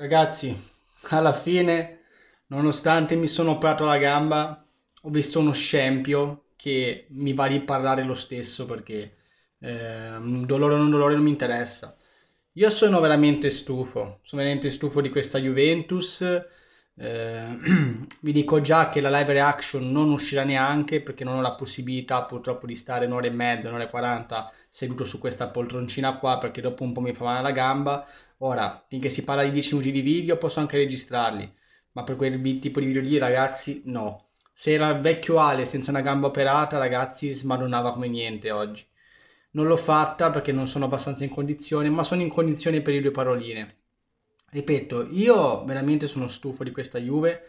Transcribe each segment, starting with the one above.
Ragazzi, alla fine, nonostante mi sono operato la gamba, ho visto uno scempio che mi va di parlare lo stesso perché eh, dolore o non dolore non mi interessa. Io sono veramente stufo, sono veramente stufo di questa Juventus eh, vi dico già che la live reaction non uscirà neanche perché non ho la possibilità purtroppo di stare un'ora e mezza, un'ora e quaranta seduto su questa poltroncina qua perché dopo un po' mi fa male la gamba. Ora, finché si parla di 10 minuti di video posso anche registrarli, ma per quel tipo di video lì ragazzi no. Se era il vecchio Ale senza una gamba operata ragazzi smadonnava come niente oggi. Non l'ho fatta perché non sono abbastanza in condizione, ma sono in condizione per le due paroline Ripeto, io veramente sono stufo di questa Juve,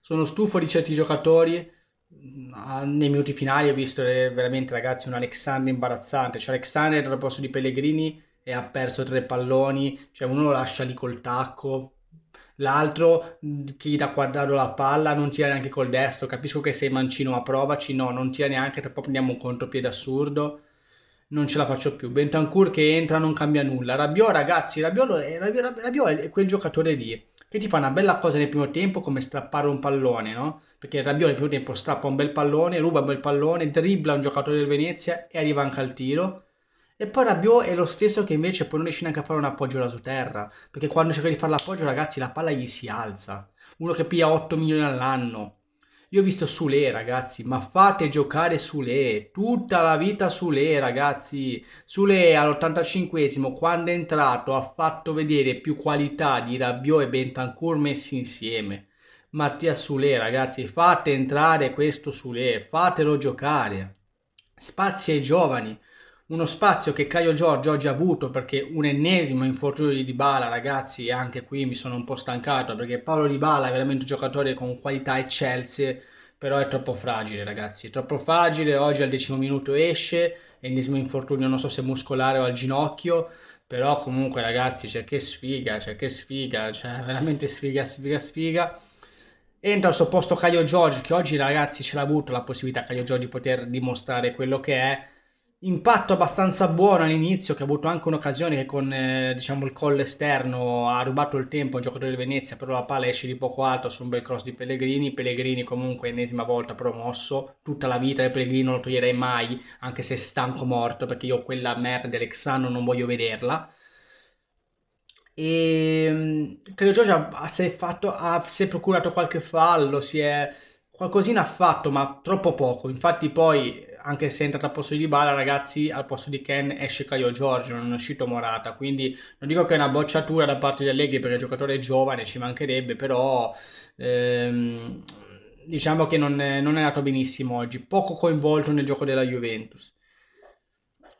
sono stufo di certi giocatori. Mm, nei minuti finali ho visto eh, veramente ragazzi un Alexander imbarazzante, cioè Alexander al posto di Pellegrini e ha perso tre palloni, cioè uno lo lascia lì col tacco, l'altro mm, chi da quadrato la palla non tira neanche col destro, capisco che sei mancino ma provaci, no, non tira neanche, tra poco prendiamo un contropiede assurdo non ce la faccio più. Bentancourt che entra non cambia nulla. Rabiot, ragazzi, Rabiot, Rabiot, Rabiot è quel giocatore lì che ti fa una bella cosa nel primo tempo come strappare un pallone, no? Perché Rabiot nel primo tempo strappa un bel pallone, ruba un bel pallone, dribbla un giocatore del Venezia e arriva anche al tiro. E poi Rabiot è lo stesso che invece poi non riesce neanche a fare un appoggio da su terra, perché quando cerca di fare l'appoggio, ragazzi, la palla gli si alza. Uno che piglia 8 milioni all'anno, io ho visto Sule, ragazzi, ma fate giocare Sule, tutta la vita Sule, ragazzi. Sule all'85esimo, quando è entrato, ha fatto vedere più qualità di Rabiot e Bentancur messi insieme. Mattia Sule, ragazzi, fate entrare questo Sule, fatelo giocare. Spazi ai giovani, uno spazio che Caio Giorgio oggi ha avuto perché un ennesimo infortunio di Dybala ragazzi anche qui mi sono un po' stancato perché Paolo Dybala è veramente un giocatore con qualità eccelse però è troppo fragile ragazzi è troppo fragile oggi al decimo minuto esce ennesimo infortunio non so se muscolare o al ginocchio però comunque ragazzi cioè che sfiga cioè che sfiga cioè veramente sfiga sfiga sfiga entra al suo posto Caio Giorgio che oggi ragazzi ce l'ha avuto la possibilità Caio Giorgio di poter dimostrare quello che è impatto abbastanza buono all'inizio che ha avuto anche un'occasione che con eh, diciamo il collo esterno ha rubato il tempo un giocatore di Venezia però la palla esce di poco alto su un bel cross di Pellegrini Pellegrini comunque ennesima volta promosso tutta la vita del Pellegrini non lo toglierei mai anche se è stanco morto perché io quella merda di Alexandro non voglio vederla e ehm, credo Giorgio ha, si è, fatto, ha, si è procurato qualche fallo si è qualcosina ha fatto ma troppo poco infatti poi anche se è entrato al posto di Bala, ragazzi, al posto di Ken esce Caio Giorgio, non è uscito Morata. Quindi non dico che è una bocciatura da parte di Allegri perché il giocatore è giovane, ci mancherebbe, però ehm, diciamo che non, è, non è andato benissimo oggi, poco coinvolto nel gioco della Juventus.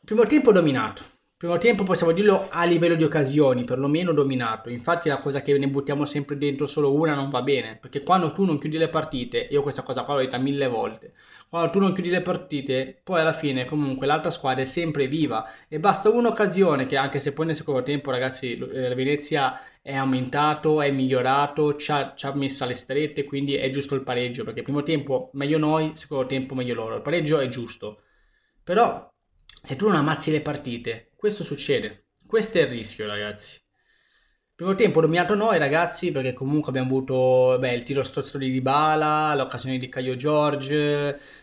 Primo tempo dominato, Primo tempo possiamo dirlo a livello di occasioni, perlomeno dominato. Infatti la cosa che ne buttiamo sempre dentro solo una non va bene, perché quando tu non chiudi le partite, io questa cosa qua l'ho detta mille volte, quando tu non chiudi le partite, poi alla fine comunque l'altra squadra è sempre viva e basta un'occasione che anche se poi nel secondo tempo ragazzi eh, la Venezia è aumentato, è migliorato, ci ha, ci ha messo alle strette, quindi è giusto il pareggio, perché primo tempo meglio noi, secondo tempo meglio loro. Il pareggio è giusto. Però se tu non ammazzi le partite questo succede. Questo è il rischio, ragazzi. Primo tempo dominato noi, ragazzi, perché comunque abbiamo avuto beh, il tiro stozzo di Dybala, l'occasione di Caio George,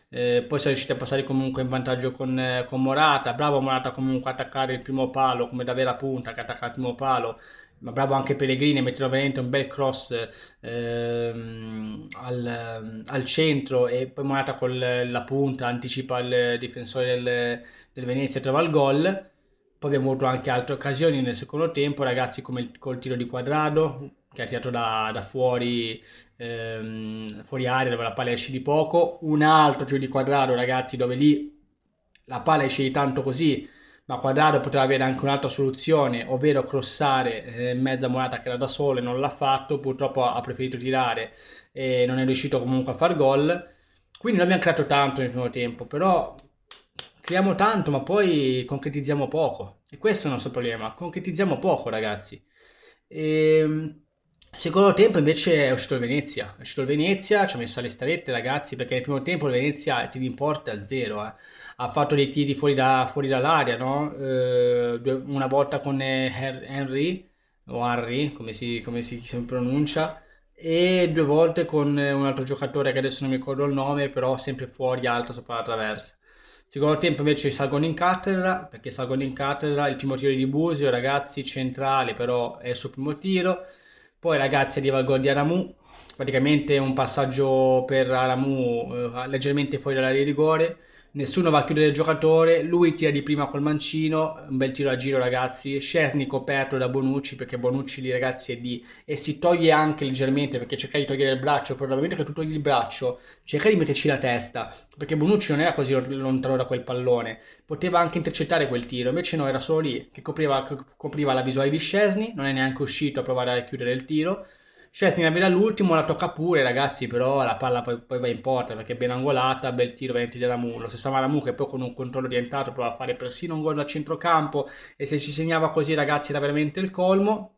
eh, poi siamo riusciti a passare comunque in vantaggio con, eh, con Morata. Bravo Morata comunque a attaccare il primo palo, come da vera punta che attacca il primo palo ma bravo anche Pellegrini a mettere veramente un bel cross ehm, al, al, centro e poi Morata con la punta anticipa il difensore del, del Venezia e trova il gol poi abbiamo avuto anche altre occasioni nel secondo tempo, ragazzi come il, col tiro di quadrado, che ha tirato da, da fuori, ehm, fuori area dove la palla esce di poco, un altro tiro di quadrado ragazzi dove lì la palla esce di tanto così, ma Quadrado poteva avere anche un'altra soluzione, ovvero crossare eh, mezza monata che era da solo e non l'ha fatto, purtroppo ha preferito tirare e non è riuscito comunque a far gol. Quindi non abbiamo creato tanto nel primo tempo, però creiamo tanto ma poi concretizziamo poco e questo è il nostro problema, concretizziamo poco ragazzi. E, ehm, secondo tempo invece è uscito il Venezia, è uscito il Venezia, ci ha messo alle strette ragazzi perché nel primo tempo il Venezia tiri in porta a zero, eh. ha fatto dei tiri fuori, da, fuori dall'area, no? eh, una volta con eh, Henry o Henry come si, come si pronuncia e due volte con eh, un altro giocatore che adesso non mi ricordo il nome però sempre fuori alto sopra la traversa Secondo tempo invece salgono in cattedra, perché salgono in cattedra, il primo tiro di Busio, ragazzi, centrale però è il suo primo tiro, poi ragazzi arriva il gol di Aramu, praticamente un passaggio per Aramu eh, leggermente fuori dall'area di rigore, nessuno va a chiudere il giocatore, lui tira di prima col mancino, un bel tiro a giro ragazzi, Scesni coperto da Bonucci perché Bonucci lì ragazzi è lì e si toglie anche leggermente perché cerca di togliere il braccio, probabilmente che tu togli il braccio, cerca di metterci la testa perché Bonucci non era così lontano da quel pallone, poteva anche intercettare quel tiro, invece no era solo lì che copriva, copriva la visuale di Scesni, non è neanche uscito a provare a chiudere il tiro cioè, Scesni la vela all'ultimo, la tocca pure, ragazzi, però la palla poi, poi va in porta perché è ben angolata, bel tiro venti della Mu. Lo stesso Malamu che poi con un controllo orientato prova a fare persino un gol da centrocampo e se ci segnava così, ragazzi, era veramente il colmo.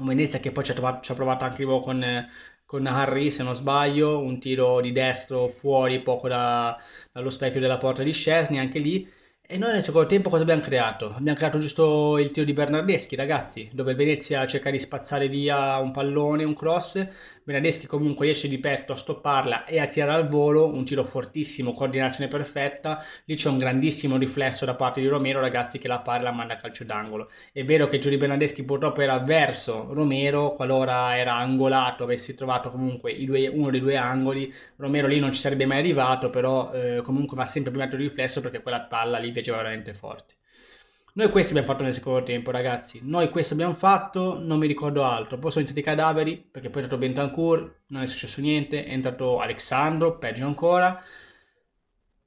Un Venezia che poi ci ha, trovato, ci ha provato anche con, con Harry, se non sbaglio, un tiro di destro fuori poco da, dallo specchio della porta di Scesni, anche lì e noi nel secondo tempo cosa abbiamo creato? Abbiamo creato giusto il tiro di Bernardeschi, ragazzi, dove Venezia cerca di spazzare via un pallone, un cross. Bernardeschi comunque riesce di petto a stopparla e a tirare al volo, un tiro fortissimo, coordinazione perfetta. Lì c'è un grandissimo riflesso da parte di Romero, ragazzi, che la parla manda a calcio d'angolo. È vero che il tiro di Bernardeschi purtroppo era verso Romero, qualora era angolato, avessi trovato comunque due, uno dei due angoli, Romero lì non ci sarebbe mai arrivato, però eh, comunque va sempre prima il riflesso perché quella palla lì piaceva veramente forte. Noi questo abbiamo fatto nel secondo tempo, ragazzi. Noi questo abbiamo fatto, non mi ricordo altro. Poi sono entrati i cadaveri, perché poi è entrato Bentancur, non è successo niente. È entrato Alexandro, peggio ancora.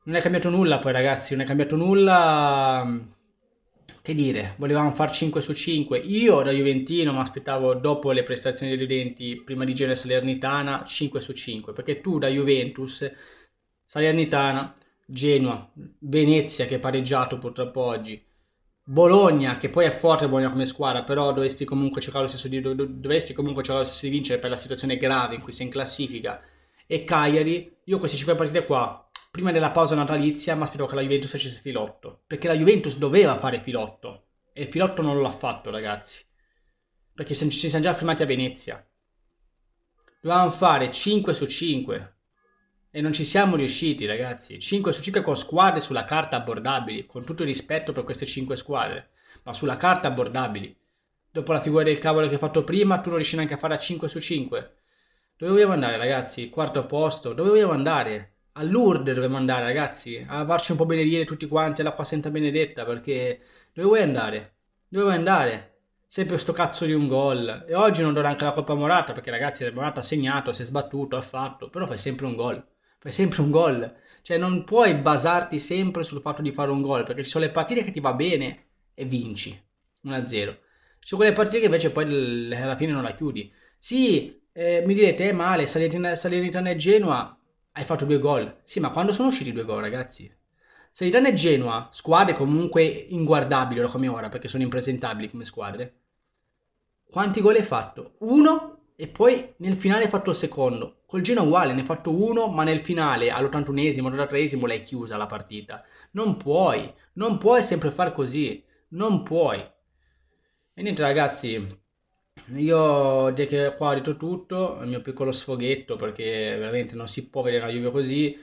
Non è cambiato nulla poi, ragazzi, non è cambiato nulla. Mm, che dire, volevamo far 5 su 5. Io da Juventino mi aspettavo, dopo le prestazioni degli Denti, prima di Genere Salernitana, 5 su 5. Perché tu da Juventus, Salernitana Genoa, Venezia che è pareggiato purtroppo oggi, Bologna che poi è forte Bologna come squadra, però dovresti comunque cercare lo stesso di, dov- dovresti comunque cercare lo stesso di vincere per la situazione grave in cui sei in classifica, e Cagliari, io queste 5 partite qua, prima della pausa natalizia, mi aspettavo che la Juventus facesse filotto, perché la Juventus doveva fare filotto, e il filotto non l'ha fatto ragazzi, perché ci siamo già fermati a Venezia. Dovevamo fare 5 su 5, e non ci siamo riusciti, ragazzi. 5 su 5 con squadre sulla carta abbordabili, con tutto il rispetto per queste 5 squadre, ma sulla carta abbordabili. Dopo la figura del cavolo che ho fatto prima, tu non riesci neanche a fare a 5 su 5. Dove vogliamo andare, ragazzi? Quarto posto, dove vogliamo andare? A Lourdes dovremmo andare, ragazzi, a farci un po' benedire tutti quanti all'acqua senta benedetta, perché dove vuoi andare? Dove vuoi andare? Sempre sto cazzo di un gol. E oggi non do neanche la colpa a Morata, perché ragazzi, Morata ha segnato, si è sbattuto, ha fatto, però fai sempre un gol per esempio un gol. Cioè non puoi basarti sempre sul fatto di fare un gol, perché ci sono le partite che ti va bene e vinci 1-0. Ci sono quelle partite che invece poi alla fine non la chiudi. Sì, eh, mi direte, è eh, male, Salernitana e Genoa, hai fatto due gol. Sì, ma quando sono usciti due gol, ragazzi? Salernitana e Genoa, squadre comunque inguardabili ora come ora, perché sono impresentabili come squadre. Quanti gol hai fatto? Uno e poi nel finale ha fatto il secondo. Col Genoa uguale, ne ha fatto uno, ma nel finale, all'81esimo, all'83esimo l'hai chiusa la partita. Non puoi, non puoi sempre far così, non puoi. E niente ragazzi, io direi che qua ho detto tutto, il mio piccolo sfoghetto, perché veramente non si può vedere la Juve così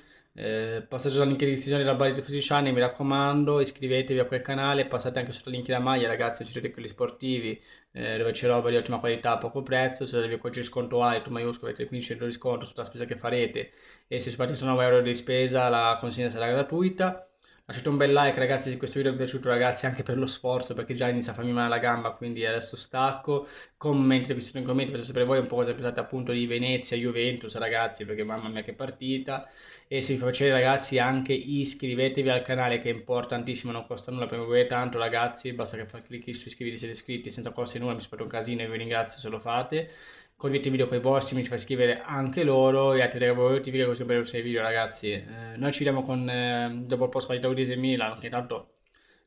passaggio dal link di iscrizione della Bari Tifosi Channel, mi raccomando, iscrivetevi a quel canale, passate anche sotto il link della maglia, ragazzi, uscite quelli sportivi, eh, dove c'è roba di ottima qualità a poco prezzo, se avete il codice sconto A, tu maiuscolo, avete 15 euro di sconto sulla spesa che farete, e se spendete sono 9 euro di spesa la consegna sarà gratuita lasciate un bel like ragazzi se questo video vi è piaciuto ragazzi anche per lo sforzo perché già inizia a farmi male la gamba quindi adesso stacco commentate qui sotto nei commenti per sapere voi un po' cosa pensate appunto di Venezia, Juventus ragazzi perché mamma mia che partita e se vi fa piacere ragazzi anche iscrivetevi al canale che è importantissimo non costa nulla per voi tanto ragazzi basta che fa clicchi su iscrivervi siete iscritti senza costi nulla mi aspetto un casino e vi ringrazio se lo fate condividete video con i vostri, mi ci fate scrivere anche loro e attivate la notifica così per i video ragazzi. Eh, noi ci vediamo con, eh, dopo il post partita Udinese Milan, che tanto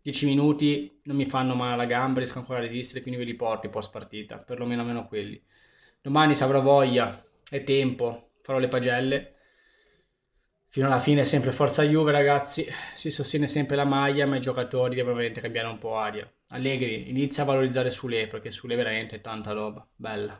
10 minuti non mi fanno male alla gamba, riesco ancora a resistere, quindi ve li porto post partita, perlomeno meno quelli. Domani se avrò voglia e tempo farò le pagelle. Fino alla fine sempre forza Juve ragazzi, si sostiene sempre la maglia ma i giocatori devono veramente cambiare un po' aria. Allegri, inizia a valorizzare Sule perché Sule è veramente tanta roba, bella.